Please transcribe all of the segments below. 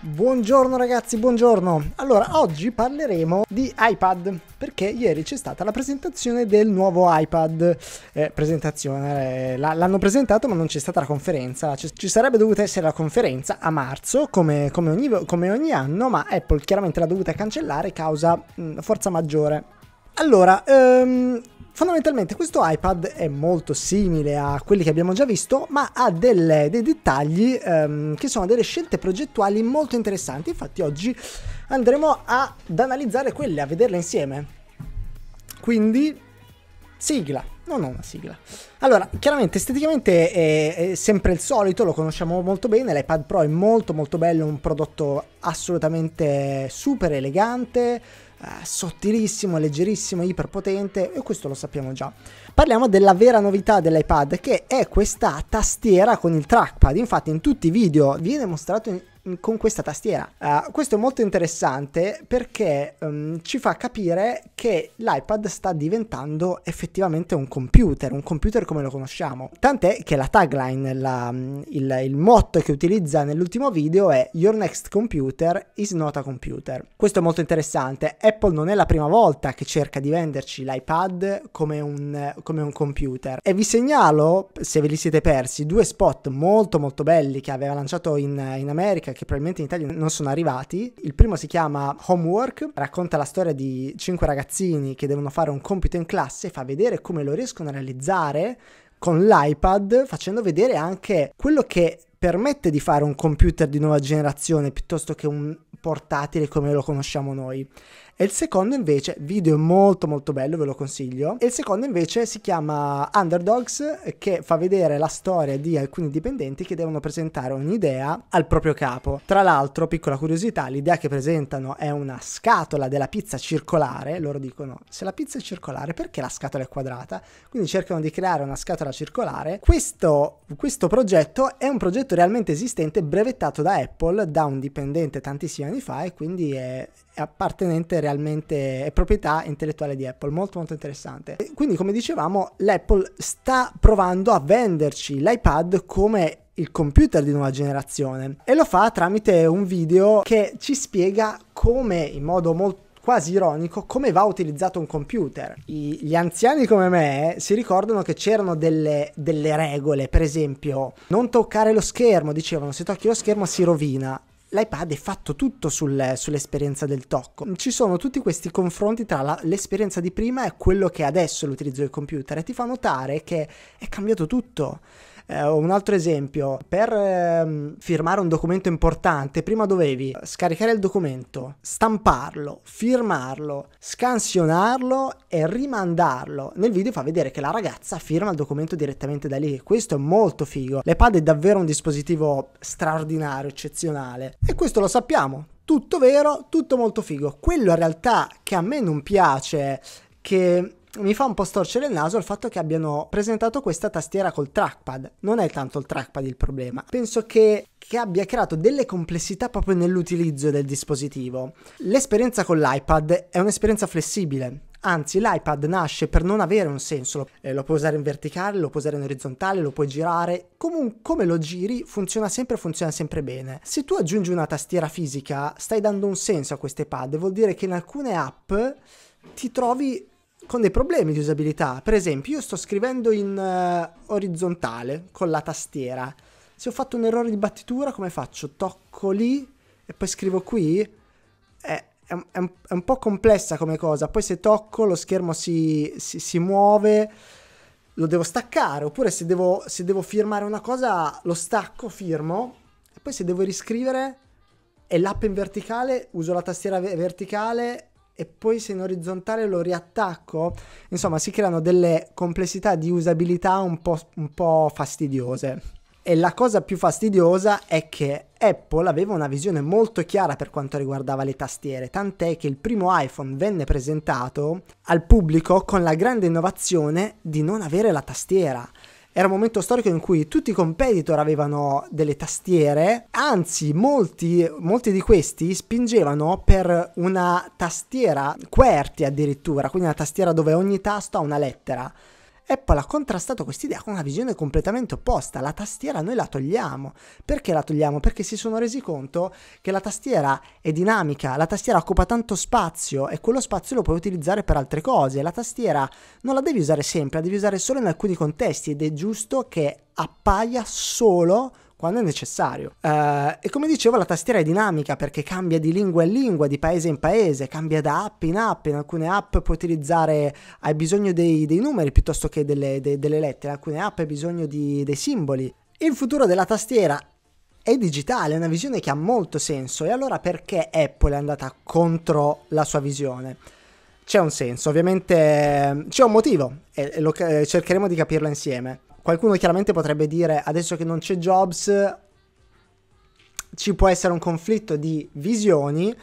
Buongiorno ragazzi, buongiorno. Allora, oggi parleremo di iPad perché ieri c'è stata la presentazione del nuovo iPad. Eh, presentazione, eh, l'hanno presentato ma non c'è stata la conferenza. Ci, ci sarebbe dovuta essere la conferenza a marzo come, come, ogni, come, ogni, anno, ma Apple chiaramente l'ha dovuta cancellare causa mh, mm, forza maggiore. Allora, ehm, Fondamentalmente questo iPad è molto simile a quelli che abbiamo già visto, ma ha delle, dei dettagli ehm, che sono delle scelte progettuali molto interessanti, infatti oggi andremo ad analizzare quelle, a vederle insieme. Quindi, sigla, non ho una sigla. Allora, chiaramente esteticamente è, è, sempre il solito, lo conosciamo molto bene, l'iPad Pro è molto molto bello, un prodotto assolutamente super elegante, eh, sottilissimo, leggerissimo, iperpotente e questo lo sappiamo già. Parliamo della vera novità dell'iPad che è questa tastiera con il trackpad. Infatti in tutti i video viene mostrato Mm, con questa tastiera. Uh, questo è molto interessante perché um, ci fa capire che l'iPad sta diventando effettivamente un computer, un computer come lo conosciamo. Tant'è che la tagline, la, mm, il, il motto che utilizza nell'ultimo video è Your next computer is not a computer. Questo è molto interessante. Apple non è la prima volta che cerca di venderci l'iPad come un, come un computer. E vi segnalo, se ve li siete persi, due spot molto molto belli che aveva lanciato in, in America che probabilmente in Italia non sono arrivati. Il primo si chiama Homework, racconta la storia di cinque ragazzini che devono fare un compito in classe e fa vedere come lo riescono a realizzare con l'iPad, facendo vedere anche quello che permette di fare un computer di nuova generazione piuttosto che un portatile come lo conosciamo noi. E il secondo invece, video molto molto bello, ve lo consiglio. E il secondo invece si chiama Underdogs, che fa vedere la storia di alcuni dipendenti che devono presentare un'idea al proprio capo. Tra l'altro, piccola curiosità, l'idea che presentano è una scatola della pizza circolare. Loro dicono, se la pizza è circolare, perché la scatola è quadrata? Quindi cercano di creare una scatola circolare. Questo, questo progetto è un progetto realmente esistente, brevettato da Apple, da un dipendente tantissimi anni fa, e quindi è, appartenente realmente, è proprietà intellettuale di Apple, molto molto interessante. quindi come dicevamo l'Apple sta provando a venderci l'iPad come il computer di nuova generazione e lo fa tramite un video che ci spiega come in modo molto quasi ironico come va utilizzato un computer. I, gli anziani come me si ricordano che c'erano delle, delle regole, per esempio non toccare lo schermo, dicevano se tocchi lo schermo si rovina. L'iPad è fatto tutto sul, sull'esperienza del tocco. Ci sono tutti questi confronti tra la, l'esperienza di prima e quello che è adesso l'utilizzo del computer e ti fa notare che è cambiato tutto. Eh, un altro esempio, per ehm, firmare un documento importante, prima dovevi scaricare il documento, stamparlo, firmarlo, scansionarlo e rimandarlo. Nel video fa vedere che la ragazza firma il documento direttamente da lì. Questo è molto figo. L'iPad è davvero un dispositivo straordinario, eccezionale. E questo lo sappiamo. Tutto vero, tutto molto figo. Quello in realtà che a me non piace, che mi fa un po' storcere il naso il fatto che abbiano presentato questa tastiera col trackpad. Non è tanto il trackpad il problema. Penso che, che abbia creato delle complessità proprio nell'utilizzo del dispositivo. L'esperienza con l'iPad è un'esperienza flessibile. Anzi, l'iPad nasce per non avere un senso. Eh, lo puoi usare in verticale, lo puoi usare in orizzontale, lo puoi girare. Comunque, come lo giri, funziona sempre, funziona sempre bene. Se tu aggiungi una tastiera fisica, stai dando un senso a queste pad. Vuol dire che in alcune app ti trovi con dei problemi di usabilità. Per esempio, io sto scrivendo in uh, orizzontale con la tastiera. Se ho fatto un errore di battitura, come faccio? Tocco lì e poi scrivo qui? È, è, un, è un, po' complessa come cosa. Poi se tocco lo schermo si, si, si muove lo devo staccare, oppure se devo, se devo, firmare una cosa lo stacco, firmo, e poi se devo riscrivere e l'app in verticale uso la tastiera verticale e poi se in orizzontale lo riattacco, insomma si creano delle complessità di usabilità un po', un po fastidiose. E la cosa più fastidiosa è che Apple aveva una visione molto chiara per quanto riguardava le tastiere, tant'è che il primo iPhone venne presentato al pubblico con la grande innovazione di non avere la tastiera era un momento storico in cui tutti i competitor avevano delle tastiere, anzi molti, molti di questi spingevano per una tastiera QWERTY addirittura, quindi una tastiera dove ogni tasto ha una lettera. Apple ha contrastato quest'idea con una visione completamente opposta. La tastiera noi la togliamo. Perché la togliamo? Perché si sono resi conto che la tastiera è dinamica, la tastiera occupa tanto spazio e quello spazio lo puoi utilizzare per altre cose. La tastiera non la devi usare sempre, la devi usare solo in alcuni contesti ed è giusto che appaia solo quando è necessario. Uh, e come dicevo, la tastiera è dinamica perché cambia di lingua in lingua, di paese in paese, cambia da app in app. In alcune app puoi utilizzare, hai bisogno dei, dei numeri piuttosto che delle, de, delle, lettere, in alcune app hai bisogno di, dei simboli. Il futuro della tastiera è digitale, è una visione che ha molto senso. E allora perché Apple è andata contro la sua visione? C'è un senso, ovviamente c'è un motivo e, lo, eh, cercheremo di capirlo insieme. Qualcuno chiaramente potrebbe dire adesso che non c'è Jobs ci può essere un conflitto di visioni,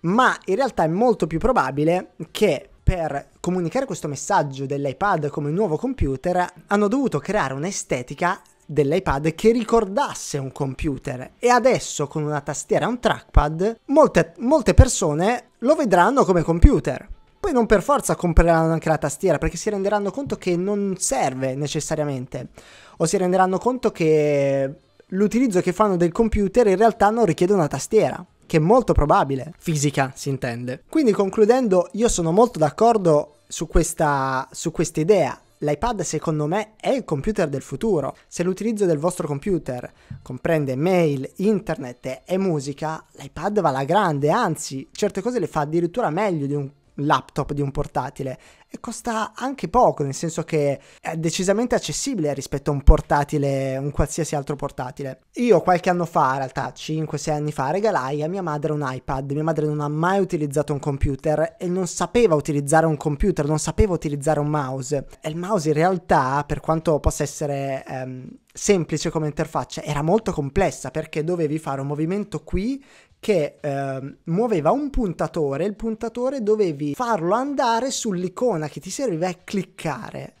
ma in realtà è molto più probabile che per comunicare questo messaggio dell'iPad come nuovo computer hanno dovuto creare un'estetica dell'iPad che ricordasse un computer e adesso con una tastiera e un trackpad molte, molte persone lo vedranno come computer poi non per forza compreranno anche la tastiera perché si renderanno conto che non serve necessariamente o si renderanno conto che l'utilizzo che fanno del computer in realtà non richiede una tastiera che è molto probabile, fisica si intende. Quindi concludendo, io sono molto d'accordo su questa, su questa idea. L'iPad secondo me è il computer del futuro. Se l'utilizzo del vostro computer comprende mail, internet e musica, l'iPad va alla grande, anzi certe cose le fa addirittura meglio di un laptop di un portatile e costa anche poco, nel senso che è decisamente accessibile rispetto a un portatile, un qualsiasi altro portatile. Io qualche anno fa, in realtà 5-6 anni fa, regalai a mia madre un iPad. Mia madre non ha mai utilizzato un computer e non sapeva utilizzare un computer, non sapeva utilizzare un mouse. E il mouse in realtà, per quanto possa essere... Ehm, semplice come interfaccia, era molto complessa perché dovevi fare un movimento qui che eh, muoveva un puntatore, il puntatore dovevi farlo andare sull'icona che ti serviva e cliccare.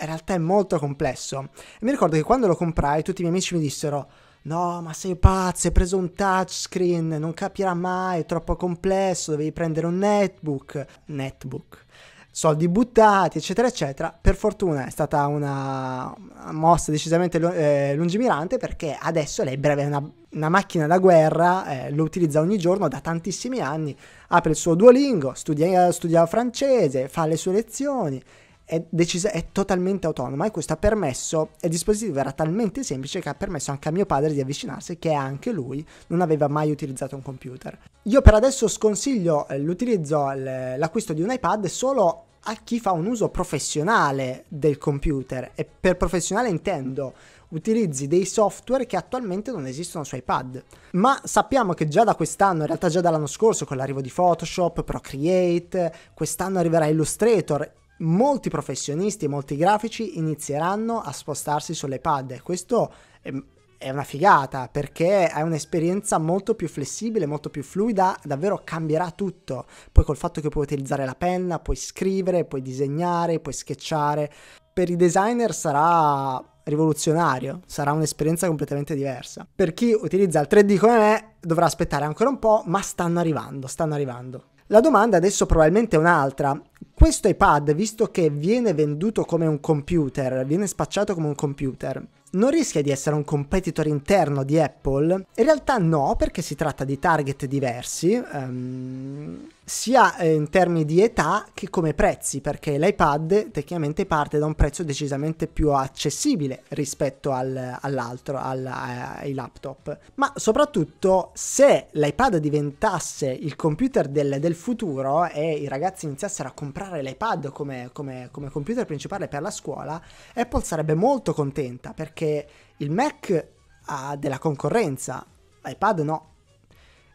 In realtà è molto complesso. E mi ricordo che quando lo comprai tutti i miei amici mi dissero No, ma sei pazzo, hai preso un touchscreen, non capirà mai, è troppo complesso, dovevi prendere un netbook. Netbook soldi buttati, eccetera, eccetera. Per fortuna è stata una mossa decisamente eh, lungimirante perché adesso l'Ebrev è una, una, macchina da guerra, eh, lo utilizza ogni giorno da tantissimi anni, apre il suo Duolingo, studia, studia francese, fa le sue lezioni è, decisa, è totalmente autonoma e questo ha permesso, il dispositivo era talmente semplice che ha permesso anche a mio padre di avvicinarsi che anche lui non aveva mai utilizzato un computer. Io per adesso sconsiglio eh, l'utilizzo, l'acquisto di un iPad solo a chi fa un uso professionale del computer e per professionale intendo utilizzi dei software che attualmente non esistono su iPad. Ma sappiamo che già da quest'anno, in realtà già dall'anno scorso, con l'arrivo di Photoshop, Procreate, quest'anno arriverà Illustrator molti professionisti e molti grafici inizieranno a spostarsi sulle pad questo è, ehm, è una figata perché è un'esperienza molto più flessibile, molto più fluida, davvero cambierà tutto. Poi col fatto che puoi utilizzare la penna, puoi scrivere, puoi disegnare, puoi sketchare, per i designer sarà rivoluzionario, sarà un'esperienza completamente diversa. Per chi utilizza il 3D come me dovrà aspettare ancora un po', ma stanno arrivando, stanno arrivando. La domanda adesso probabilmente è un'altra. Questo iPad, visto che viene venduto come un computer, viene spacciato come un computer, non rischia di essere un competitor interno di Apple? In realtà no, perché si tratta di target diversi. Um, sia eh, in termini di età che come prezzi, perché l'iPad tecnicamente parte da un prezzo decisamente più accessibile rispetto al, all'altro, al, eh, ai laptop. Ma soprattutto se l'iPad diventasse il computer del, del futuro e i ragazzi iniziassero a comprare l'iPad come, come, come computer principale per la scuola, Apple sarebbe molto contenta perché il Mac ha della concorrenza, l'iPad no.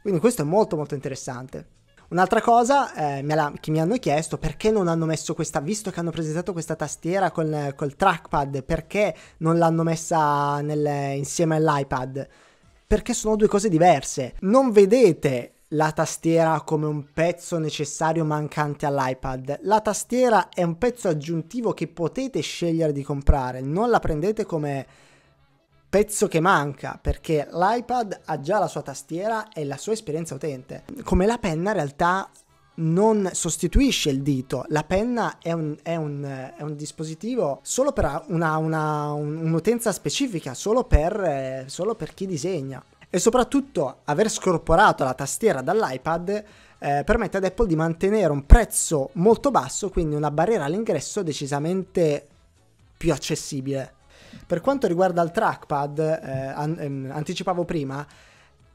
Quindi questo è molto molto interessante. Un'altra cosa eh, mi ha, che mi hanno chiesto perché non hanno messo questa, visto che hanno presentato questa tastiera col, col trackpad, perché non l'hanno messa nel, insieme all'iPad? Perché sono due cose diverse. Non vedete la tastiera come un pezzo necessario mancante all'iPad. La tastiera è un pezzo aggiuntivo che potete scegliere di comprare, non la prendete come pezzo che manca perché l'iPad ha già la sua tastiera e la sua esperienza utente. Come la penna in realtà non sostituisce il dito, la penna è un, è un, è un dispositivo solo per una, una, un'utenza specifica, solo per, eh, solo per chi disegna. E soprattutto aver scorporato la tastiera dall'iPad eh, permette ad Apple di mantenere un prezzo molto basso, quindi una barriera all'ingresso decisamente più accessibile. Per quanto riguarda il trackpad, eh, an- ehm, anticipavo prima,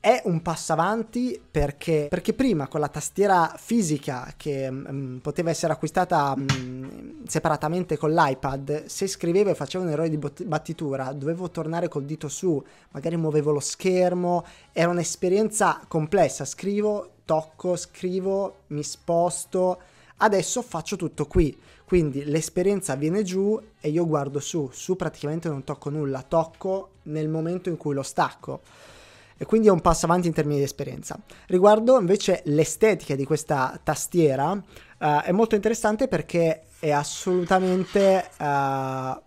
è un passo avanti perché, perché, prima con la tastiera fisica che mh, mm, mm, poteva essere acquistata mh, mm, separatamente con l'iPad, se scrivevo e facevo un errore di bot- battitura dovevo tornare col dito su, magari muovevo lo schermo, era un'esperienza complessa, scrivo, tocco, scrivo, mi sposto Adesso faccio tutto qui, quindi l'esperienza viene giù e io guardo su, su praticamente non tocco nulla, tocco nel momento in cui lo stacco. E quindi è un passo avanti in termini di esperienza. Riguardo invece l'estetica di questa tastiera, Uh, è molto interessante perché è assolutamente uh,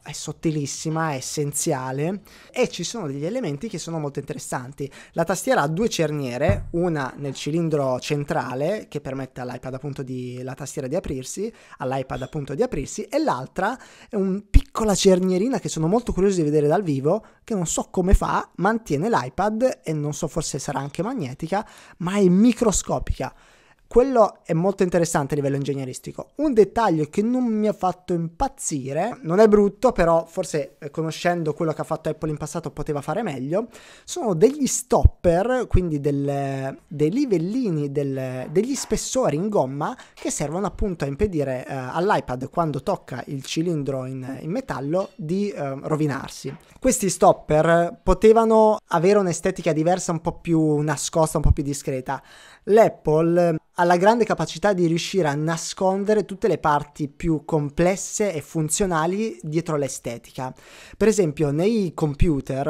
è sottilissima, è essenziale e ci sono degli elementi che sono molto interessanti. La tastiera ha due cerniere, una nel cilindro centrale che permette all'iPad appunto di la tastiera di aprirsi, all'iPad appunto di aprirsi e l'altra è una piccola cernierina che sono molto curioso di vedere dal vivo che non so come fa, mantiene l'iPad e non so forse sarà anche magnetica, ma è microscopica quello è molto interessante a livello ingegneristico. Un dettaglio che non mi ha fatto impazzire, non è brutto, però forse eh, conoscendo quello che ha fatto Apple in passato poteva fare meglio, sono degli stopper, quindi del, dei livellini, del, degli spessori in gomma che servono appunto a impedire eh, all'iPad quando tocca il cilindro in, in metallo di eh, rovinarsi. Questi stopper potevano avere un'estetica diversa, un po' più nascosta, un po' più discreta. L'Apple ha la grande capacità di riuscire a nascondere tutte le parti più complesse e funzionali dietro l'estetica. Per esempio nei computer,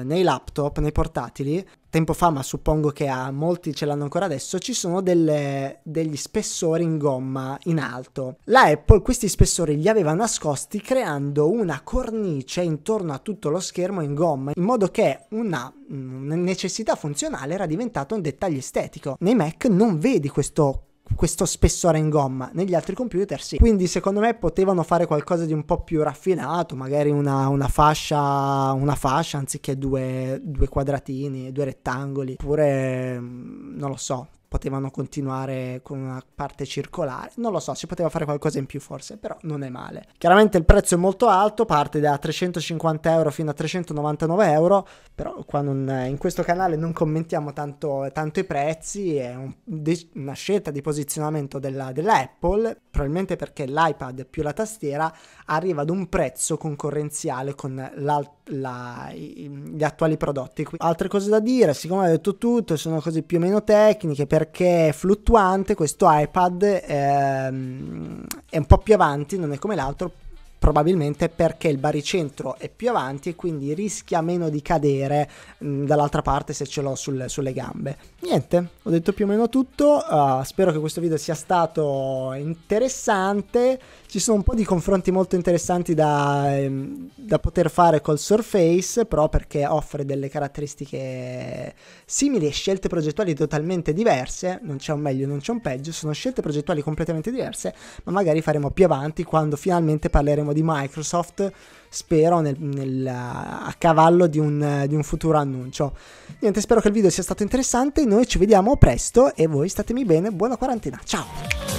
eh, nei laptop, nei portatili, tempo fa, ma suppongo che a molti ce l'hanno ancora adesso, ci sono delle, degli spessori in gomma in alto. La Apple questi spessori li aveva nascosti creando una cornice intorno a tutto lo schermo in gomma, in modo che una necessità funzionale era diventata un dettaglio estetico. Nei Mac non vedi questo questo spessore in gomma, negli altri computer sì. Quindi secondo me potevano fare qualcosa di un po' più raffinato, magari una, una fascia, una fascia anziché due, due quadratini, due rettangoli, oppure mm, non lo so, potevano continuare con una parte circolare, non lo so, si poteva fare qualcosa in più forse, però non è male. Chiaramente il prezzo è molto alto, parte da 350 euro fino a 399 euro, però qua non, in questo canale non commentiamo tanto, tanto i prezzi, è un, una scelta di posizionamento della, della Apple, probabilmente perché l'iPad più la tastiera arriva ad un prezzo concorrenziale con l'altro la, gli attuali prodotti. Altre cose da dire, siccome ho detto tutto, sono cose più o meno tecniche, per perché è fluttuante questo iPad ehm, è un po' più avanti non è come l'altro probabilmente perché il baricentro è più avanti e quindi rischia meno di cadere mh, dall'altra parte se ce l'ho sul, sulle gambe. Niente, ho detto più o meno tutto, uh, spero che questo video sia stato interessante, ci sono un po' di confronti molto interessanti da, ehm, da poter fare col Surface, però perché offre delle caratteristiche simili e scelte progettuali totalmente diverse, non c'è un meglio, non c'è un peggio, sono scelte progettuali completamente diverse, ma magari faremo più avanti quando finalmente parleremo parliamo di Microsoft, spero nel, nel, a cavallo di un, di un futuro annuncio. Niente, spero che il video sia stato interessante, noi ci vediamo presto e voi statemi bene, buona quarantena, ciao!